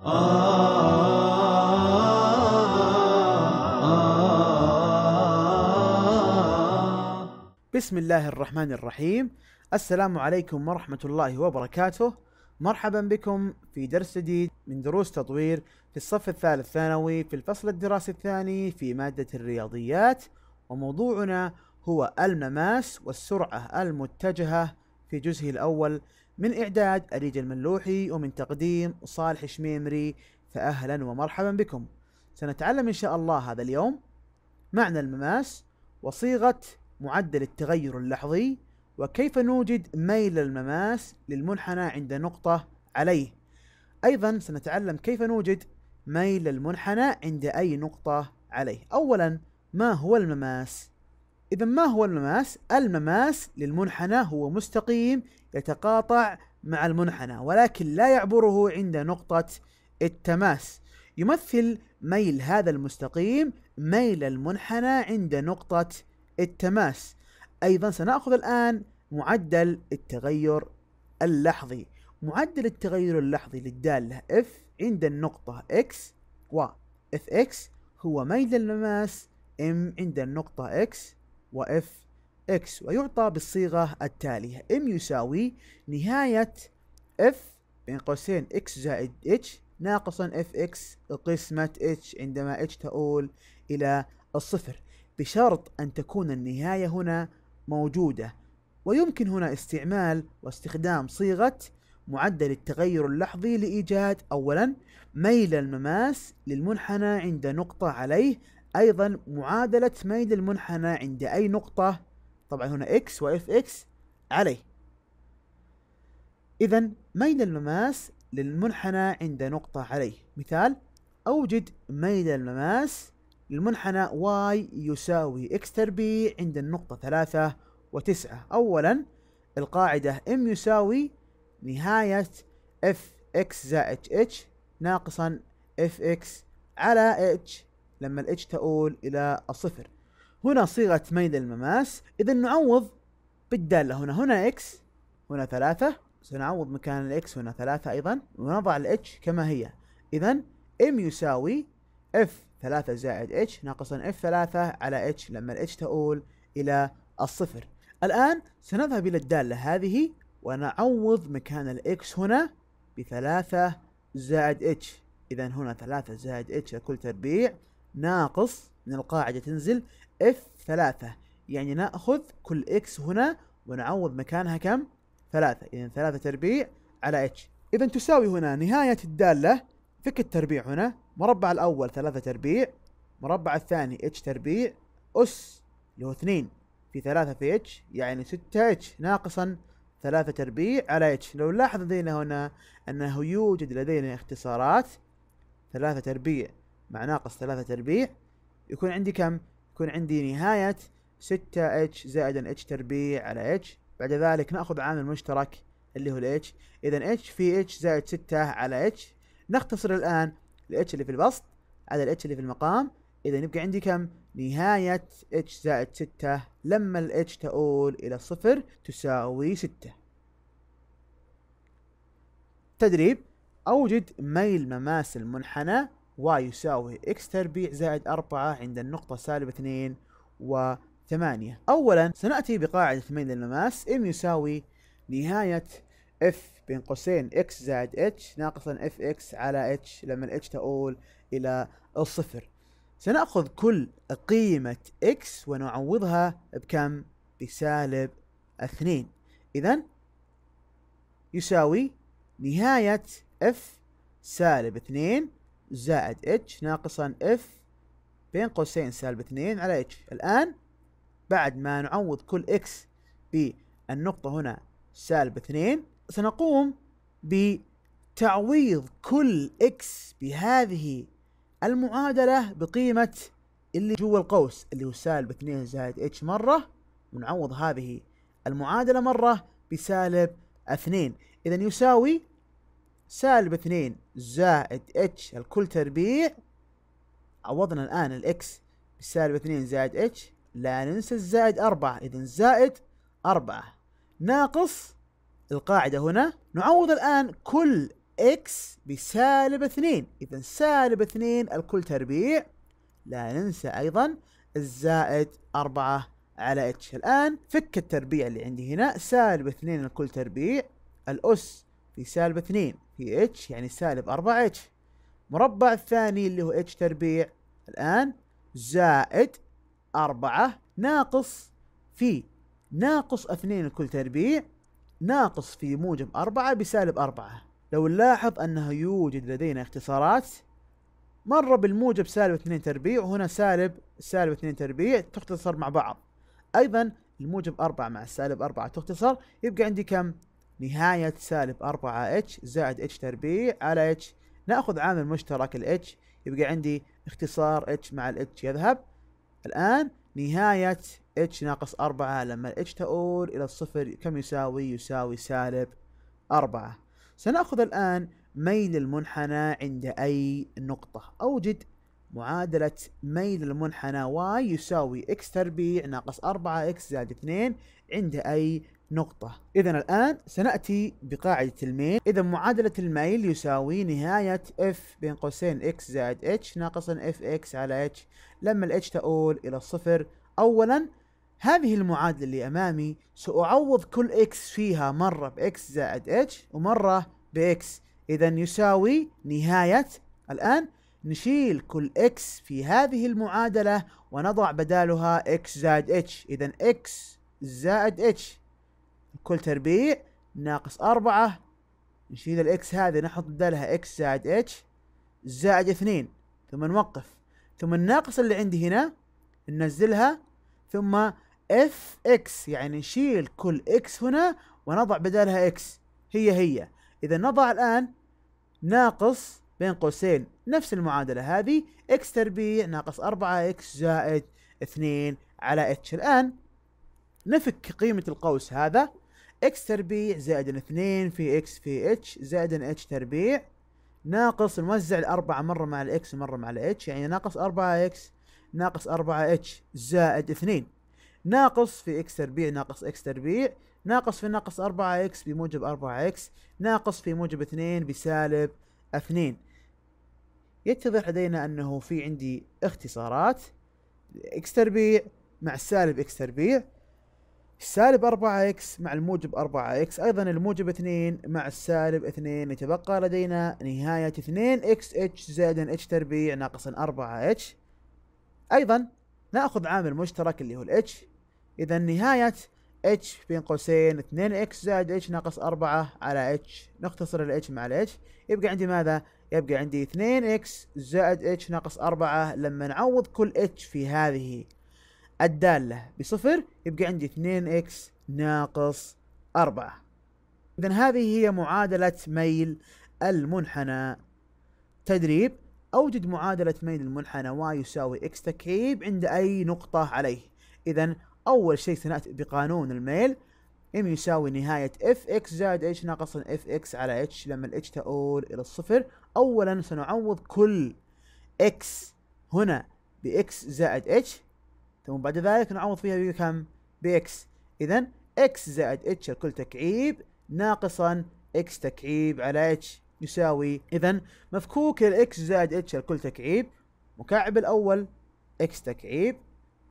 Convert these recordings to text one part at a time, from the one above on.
بسم الله الرحمن الرحيم السلام عليكم ورحمة الله وبركاته مرحبا بكم في درس جديد من دروس تطوير في الصف الثالث ثانوي في الفصل الدراسي الثاني في مادة الرياضيات وموضوعنا هو المماس والسرعة المتجهة في جزئه الأول من إعداد أريج الملوحي ومن تقديم صالح شميمري فأهلا ومرحبا بكم سنتعلم إن شاء الله هذا اليوم معنى المماس وصيغة معدل التغير اللحظي وكيف نوجد ميل المماس للمنحنى عند نقطة عليه أيضا سنتعلم كيف نوجد ميل المنحنى عند أي نقطة عليه أولا ما هو المماس؟ إذا ما هو المماس؟ المماس للمنحنى هو مستقيم يتقاطع مع المنحنى ولكن لا يعبره عند نقطة التماس يمثل ميل هذا المستقيم ميل المنحنى عند نقطة التماس أيضا سنأخذ الآن معدل التغير اللحظي معدل التغير اللحظي للدالة F عند النقطة X و Fx هو ميل المماس M عند النقطة X وإف إكس ويعطى بالصيغة التالية إم يساوي نهاية إف بين قوسين إكس زائد إتش ناقصا إف إكس قسمة إتش عندما إتش تؤول إلى الصفر بشرط أن تكون النهاية هنا موجودة ويمكن هنا استعمال واستخدام صيغة معدل التغير اللحظي لإيجاد أولا ميل المماس للمنحنى عند نقطة عليه ايضا معادله ميل المنحنى عند اي نقطه طبعا هنا اكس واف اكس عليه اذا ميل المماس للمنحنى عند نقطه عليه مثال اوجد ميل المماس للمنحنى واي يساوي اكس تربيع عند النقطه ثلاثة وتسعة اولا القاعده ام يساوي نهايه اف اكس زائد اتش ناقصا اف اكس على اتش لما الاتش تؤول الى الصفر هنا صيغة ميل المماس اذا نعوض بالدالة هنا هنا اكس هنا ثلاثة سنعوض مكان الاكس هنا ثلاثة ايضا ونضع الاتش كما هي اذا ام يساوي اف ثلاثة زائد اتش ناقصا اف ثلاثة على اتش لما الاتش تؤول الى الصفر الان سنذهب الى الدالة هذه ونعوض مكان الاكس هنا بثلاثة زائد اتش اذا هنا ثلاثة زائد اتش لكل تربيع ناقص من القاعدة تنزل f ثلاثة يعني نأخذ كل X هنا ونعوض مكانها كم؟ ثلاثة إذا ثلاثة تربيع على H إذا تساوي هنا نهاية الدالة فك التربيع هنا مربع الأول ثلاثة تربيع مربع الثاني H تربيع أس اللي هو اثنين في ثلاثة في H يعني ستة H ناقصا ثلاثة تربيع على H لو لاحظ لدينا هنا أنه يوجد لدينا اختصارات ثلاثة تربيع مع ناقص ثلاثة تربيع يكون عندي كم؟ يكون عندي نهاية ستة اتش زائد اتش تربيع على اتش بعد ذلك ناخذ عامل مشترك اللي هو الاتش اذا اتش في اتش زائد ستة على اتش نختصر الان الاتش اللي في البسط على الاتش اللي في المقام اذا يبقى عندي كم؟ نهاية اتش زائد ستة لما الاتش تؤول الى الصفر تساوي ستة تدريب اوجد ميل مماس المنحنى واي يساوي اكس تربيع زائد أربعة عند النقطة سالب اثنين و أولا سنأتي بقاعدة ميل الماس ام يساوي نهاية اف بين قوسين اكس زائد اتش ناقصا اف اكس على اتش لما الاتش تؤول إلى الصفر سنأخذ كل قيمة اكس ونعوضها بكم؟ بسالب اثنين إذا يساوي نهاية اف سالب اثنين زائد اتش ناقصا اف بين قوسين سالب اثنين على اتش الآن بعد ما نعوض كل اكس بالنقطة هنا سالب اثنين سنقوم بتعويض كل اكس بهذه المعادلة بقيمة اللي جوا القوس اللي هو سالب 2 زائد اتش مرة ونعوض هذه المعادلة مرة بسالب 2 إذا يساوي سالب 2 زائد اتش الكل تربيع عوضنا الآن الاكس بسالب 2 زائد اتش لا ننسى الزائد 4 إذا زائد 4 ناقص القاعدة هنا نعوض الآن كل اكس بسالب 2 إذا سالب 2 الكل تربيع لا ننسى أيضا الزائد 4 على اتش الآن فك التربيع اللي عندي هنا سالب 2 الكل تربيع الأس في سالب 2 في اتش يعني سالب 4 اتش مربع الثاني اللي هو اتش تربيع الآن زائد 4 ناقص في ناقص 2 لكل تربيع ناقص في موجب 4 بسالب 4 لو نلاحظ أنه يوجد لدينا اختصارات مرة بالموجب سالب 2 تربيع وهنا سالب سالب 2 تربيع تختصر مع بعض أيضا الموجب 4 مع السالب 4 تختصر يبقى عندي كم؟ نهاية سالب 4 اتش زائد اتش تربيع على اتش ناخذ عامل مشترك الاتش يبقى عندي اختصار اتش مع الاتش يذهب الآن نهاية اتش ناقص 4 لما الاتش تؤول إلى الصفر كم يساوي؟ يساوي سالب 4 سنأخذ الآن ميل المنحنى عند أي نقطة أوجد معادلة ميل المنحنى y يساوي x تربيع ناقص 4x زائد 2 عند أي نقطة إذا الآن سنأتي بقاعدة الميل إذا معادلة الميل يساوي نهاية F بين قوسين X زائد H ناقصا Fx على H لما ال H تؤول إلى الصفر أولا هذه المعادلة اللي أمامي سأعوض كل X فيها مرة X زائد H ومرة X إذا يساوي نهاية الآن نشيل كل X في هذه المعادلة ونضع بدالها X زائد H إذا X زائد H كل تربيع ناقص أربعة نشيل الإكس هذه نحط بدالها إكس زائد إتش زائد اثنين ثم نوقف ثم الناقص اللي عندي هنا ننزلها ثم اف اكس يعني نشيل كل اكس هنا ونضع بدالها اكس هي هي اذا نضع الان ناقص بين قوسين نفس المعادلة هذه اكس تربيع ناقص أربعة اكس زائد اثنين على اتش الآن نفك قيمة القوس هذا اكس تربيع زائد اثنين في اكس في اتش زائد اتش تربيع ناقص نوزع الأربعة مرة مع الإكس ومرة مع الإتش يعني ناقص أربعة إكس ناقص أربعة إتش زائد اثنين ناقص في إكس تربيع ناقص إكس تربيع ناقص في ناقص أربعة إكس بموجب أربعة إكس ناقص في موجب اثنين بسالب اثنين يتضح لدينا أنه في عندي اختصارات إكس تربيع مع سالب إكس تربيع سالب 4 اكس مع الموجب 4 اكس ايضا الموجب 2 مع السالب 2 يتبقى لدينا نهاية 2 اكس اتش زائد اتش تربيع ناقص 4 اتش ايضا ناخذ عامل مشترك اللي هو الاتش اذا نهاية اتش بين قوسين 2 اكس زائد اتش ناقص 4 على اتش نختصر الاتش مع الاتش يبقى عندي ماذا؟ يبقى عندي 2 اكس زائد اتش ناقص 4 لما نعوض كل اتش في هذه الدالة بصفر يبقى عندي 2 اكس ناقص 4 إذا هذه هي معادلة ميل المنحنى تدريب أوجد معادلة ميل المنحنى y يساوي x تكعيب عند أي نقطة عليه إذا أول شيء سنأتي بقانون الميل m يساوي نهاية fx زائد h ناقص fx على h لما ال h تؤول إلى الصفر أولا سنعوض كل x هنا x زائد h ثم بعد ذلك نعوض فيها بكم بإكس إذا إكس زائد اتش الكل تكعيب ناقصا إكس تكعيب على اتش يساوي إذا مفكوك الإكس زائد اتش الكل تكعيب مكعب الأول إكس تكعيب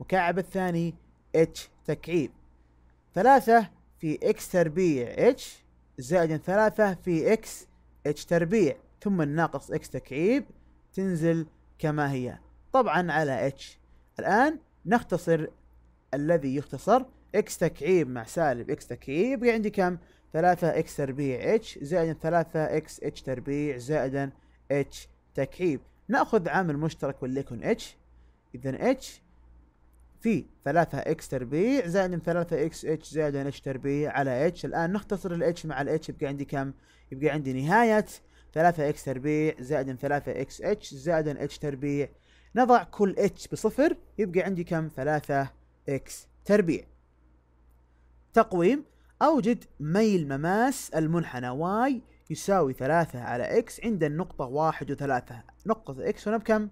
مكعب الثاني اتش تكعيب ثلاثة في إكس تربيع اتش زائد ثلاثة في إكس اتش تربيع ثم الناقص إكس تكعيب تنزل كما هي طبعا على اتش الآن نختصر الذي يختصر اكس تكعيب مع سالب اكس تكعيب يبقى عندي كم؟ 3 اكس تربيع اتش زائد 3 اكس اتش تربيع زائدا اتش تكعيب ناخذ عامل مشترك واللي يكون اتش اذا اتش في 3 اكس تربيع زائدا 3 اكس اتش زائدا اتش تربيع على اتش الان نختصر الاتش مع الاتش يبقى عندي كم؟ يبقى عندي نهاية 3 اكس تربيع زائدا 3 اكس اتش زائدا اتش تربيع نضع كل اتش بصفر يبقى عندي كم ثلاثة اكس تربيع تقويم أوجد ميل مماس المنحنى واي يساوي ثلاثة على اكس عند النقطة واحد وثلاثة نقطة اكس هنا بكم؟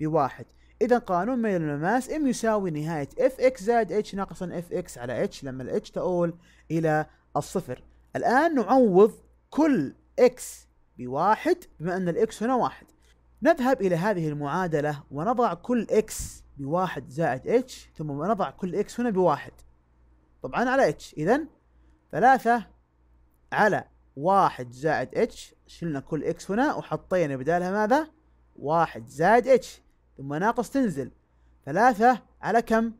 بواحد إذا قانون ميل المماس ام يساوي نهاية اف اكس زائد اتش ناقصا اف اكس على اتش لما الاتش تؤول إلى الصفر الآن نعوض كل اكس بواحد بما أن الاكس هنا واحد نذهب إلى هذه المعادلة ونضع كل إكس بواحد زائد h ثم نضع كل إكس هنا بواحد طبعا على h إذا ثلاثة على واحد زائد h شلنا كل إكس هنا وحطينا بدالها ماذا؟ واحد زائد h ثم ناقص تنزل ثلاثة على كم؟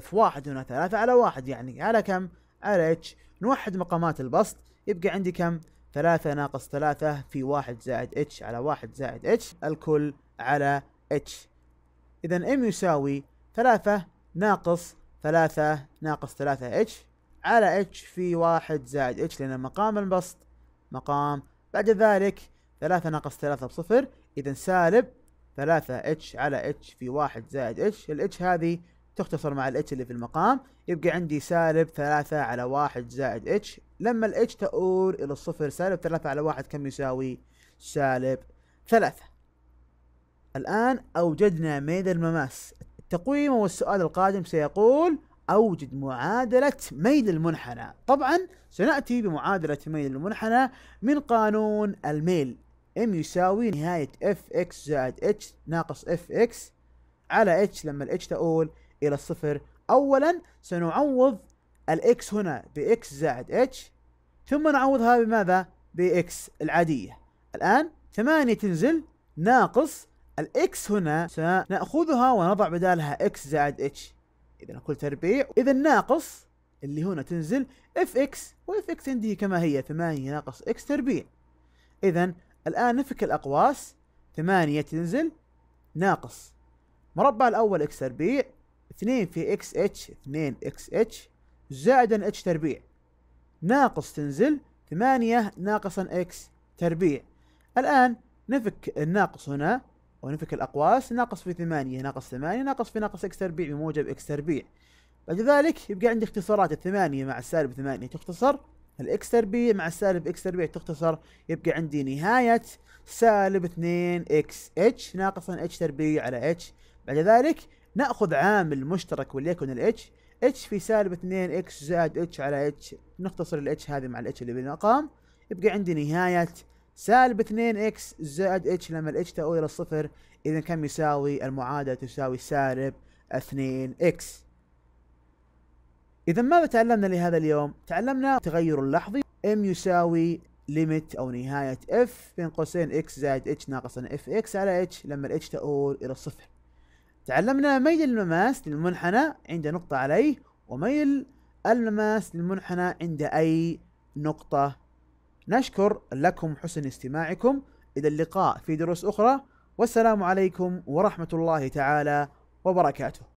في واحد هنا ثلاثة على واحد يعني على كم؟ على h نوحد مقامات البسط يبقى عندي كم؟ 3 ناقص 3 في 1 زائد اتش على 1 زائد اتش الكل على اتش إذا ام يساوي 3 ناقص 3 ناقص 3 اتش على اتش في 1 زائد اتش لأن مقام البسط مقام بعد ذلك 3 ناقص 3 بصفر إذا سالب 3 اتش على اتش في 1 زائد اتش الاتش هذه تختصر مع الاتش اللي في المقام يبقى عندي سالب 3 على 1 زائد اتش لما الاتش تؤول الى الصفر سالب ثلاثة على واحد كم يساوي سالب ثلاثة الآن أوجدنا ميد المماس التقويم والسؤال القادم سيقول أوجد معادلة ميل المنحنى طبعا سنأتي بمعادلة ميل المنحنى من قانون الميل M يساوي نهاية fx زائد h ناقص fx على h لما الاتش h تؤول إلى الصفر أولا سنعوض الاكس هنا باكس زائد اتش ثم نعوضها بماذا؟ باكس العادية الآن ثمانية تنزل ناقص الاكس هنا سنأخذها ونضع بدالها اكس زائد اتش إذا كل تربيع إذا ناقص اللي هنا تنزل اف اكس واف اكس عندي كما هي ثمانية ناقص اكس تربيع إذا الآن نفك الأقواس ثمانية تنزل ناقص مربع الأول اكس تربيع اثنين في اكس اتش اثنين اكس اتش زائدا اتش تربيع ناقص تنزل 8 ناقصا اكس تربيع الآن نفك الناقص هنا ونفك الأقواس ناقص في ثمانية ناقص ثمانية ناقص في ناقص اكس تربيع بموجب اكس تربيع بعد ذلك يبقى عندي اختصارات الثمانية مع السالب ثمانية تختصر الاكس تربيع مع السالب اكس تربيع تختصر يبقى عندي نهاية سالب اثنين اكس اتش ناقصا اتش تربيع على اتش بعد ذلك ناخذ عامل مشترك وليكن الاتش اتش في سالب 2 اكس زائد اتش على اتش نختصر الاتش هذه مع الاتش اللي بالمقام يبقى عندي نهاية سالب 2 اكس زائد اتش لما الاتش تؤول الى الصفر اذا كم يساوي المعادلة تساوي سالب 2 اكس اذا ماذا تعلمنا لهذا اليوم؟ تعلمنا تغير اللحظي ام يساوي ليميت او نهاية اف بين قوسين اكس زائد اتش ناقصا اف اكس على اتش لما الاتش تؤول الى الصفر تعلمنا ميل المماس للمنحنى عند نقطة عليه وميل المماس للمنحنى عند أي نقطة نشكر لكم حسن استماعكم إلى اللقاء في دروس أخرى والسلام عليكم ورحمة الله تعالى وبركاته